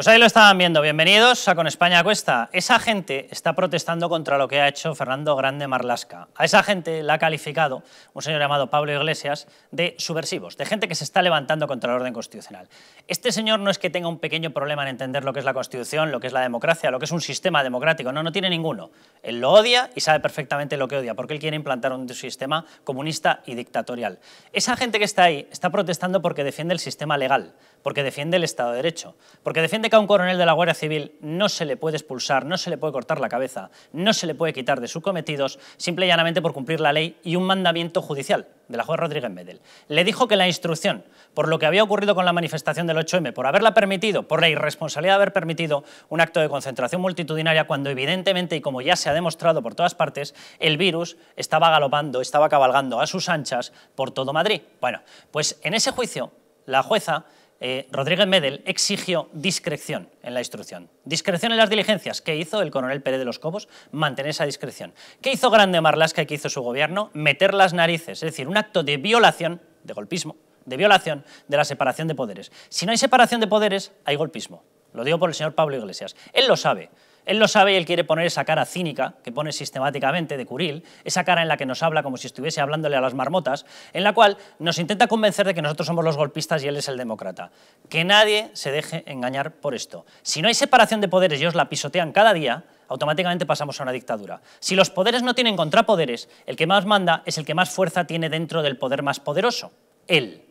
Pues ahí lo estaban viendo. Bienvenidos a Con España Cuesta. Esa gente está protestando contra lo que ha hecho Fernando Grande Marlasca. A esa gente la ha calificado un señor llamado Pablo Iglesias de subversivos, de gente que se está levantando contra el orden constitucional. Este señor no es que tenga un pequeño problema en entender lo que es la Constitución, lo que es la democracia, lo que es un sistema democrático. No, no tiene ninguno. Él lo odia y sabe perfectamente lo que odia, porque él quiere implantar un sistema comunista y dictatorial. Esa gente que está ahí está protestando porque defiende el sistema legal, porque defiende el Estado de Derecho, porque defiende a un coronel de la Guardia Civil no se le puede expulsar, no se le puede cortar la cabeza, no se le puede quitar de sus cometidos, simple y llanamente por cumplir la ley y un mandamiento judicial de la jueza Rodríguez Medel. Le dijo que la instrucción, por lo que había ocurrido con la manifestación del 8M, por haberla permitido, por la irresponsabilidad de haber permitido un acto de concentración multitudinaria, cuando evidentemente, y como ya se ha demostrado por todas partes, el virus estaba galopando, estaba cabalgando a sus anchas por todo Madrid. Bueno, pues en ese juicio, la jueza eh, Rodríguez Medel exigió discreción en la instrucción. Discreción en las diligencias. ¿Qué hizo el coronel Pérez de los Cobos? Mantener esa discreción. ¿Qué hizo Grande Marlasca y qué hizo su gobierno? Meter las narices, es decir, un acto de violación, de golpismo, de violación de la separación de poderes. Si no hay separación de poderes, hay golpismo. Lo digo por el señor Pablo Iglesias. Él lo sabe. Él lo sabe y él quiere poner esa cara cínica que pone sistemáticamente de Curil, esa cara en la que nos habla como si estuviese hablándole a las marmotas, en la cual nos intenta convencer de que nosotros somos los golpistas y él es el demócrata. Que nadie se deje engañar por esto. Si no hay separación de poderes y ellos la pisotean cada día, automáticamente pasamos a una dictadura. Si los poderes no tienen contrapoderes, el que más manda es el que más fuerza tiene dentro del poder más poderoso, él.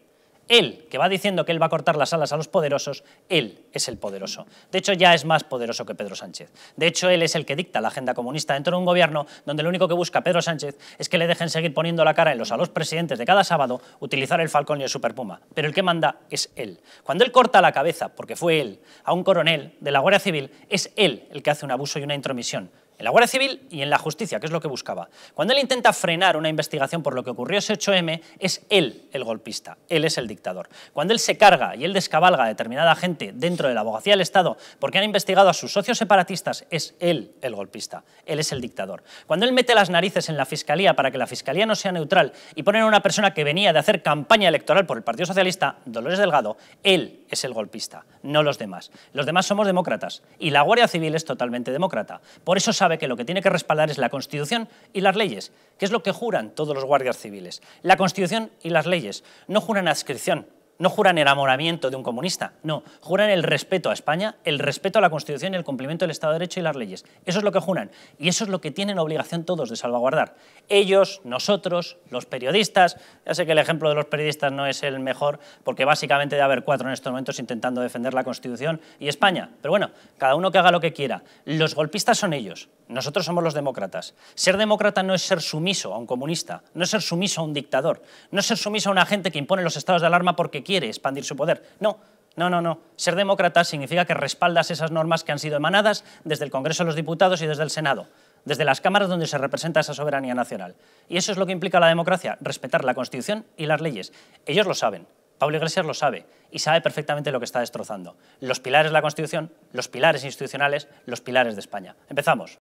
Él, que va diciendo que él va a cortar las alas a los poderosos, él es el poderoso. De hecho, ya es más poderoso que Pedro Sánchez. De hecho, él es el que dicta la agenda comunista dentro de un gobierno donde lo único que busca Pedro Sánchez es que le dejen seguir poniendo la cara en los a los presidentes de cada sábado, utilizar el falcón y el superpuma. Pero el que manda es él. Cuando él corta la cabeza, porque fue él, a un coronel de la Guardia Civil, es él el que hace un abuso y una intromisión en la Guardia Civil y en la justicia, que es lo que buscaba. Cuando él intenta frenar una investigación por lo que ocurrió ese 8M, es él el golpista, él es el dictador. Cuando él se carga y él descabalga a determinada gente dentro de la abogacía del Estado porque han investigado a sus socios separatistas, es él el golpista, él es el dictador. Cuando él mete las narices en la fiscalía para que la fiscalía no sea neutral y ponen a una persona que venía de hacer campaña electoral por el Partido Socialista, Dolores Delgado, él es el golpista, no los demás. Los demás somos demócratas y la Guardia Civil es totalmente demócrata. Por eso que lo que tiene que respaldar es la Constitución y las leyes, que es lo que juran todos los guardias civiles. La Constitución y las leyes. No juran adscripción, no juran enamoramiento de un comunista, no, juran el respeto a España, el respeto a la Constitución y el cumplimiento del Estado de Derecho y las leyes. Eso es lo que juran y eso es lo que tienen obligación todos de salvaguardar. Ellos, nosotros, los periodistas, ya sé que el ejemplo de los periodistas no es el mejor porque básicamente debe haber cuatro en estos momentos intentando defender la Constitución y España, pero bueno, cada uno que haga lo que quiera. Los golpistas son ellos, nosotros somos los demócratas. Ser demócrata no es ser sumiso a un comunista, no es ser sumiso a un dictador, no es ser sumiso a una gente que impone los estados de alarma porque quiere expandir su poder. No, no, no, no. Ser demócrata significa que respaldas esas normas que han sido emanadas desde el Congreso de los Diputados y desde el Senado, desde las cámaras donde se representa esa soberanía nacional. Y eso es lo que implica la democracia, respetar la Constitución y las leyes. Ellos lo saben. Pablo Iglesias lo sabe y sabe perfectamente lo que está destrozando. Los pilares de la Constitución, los pilares institucionales, los pilares de España. Empezamos.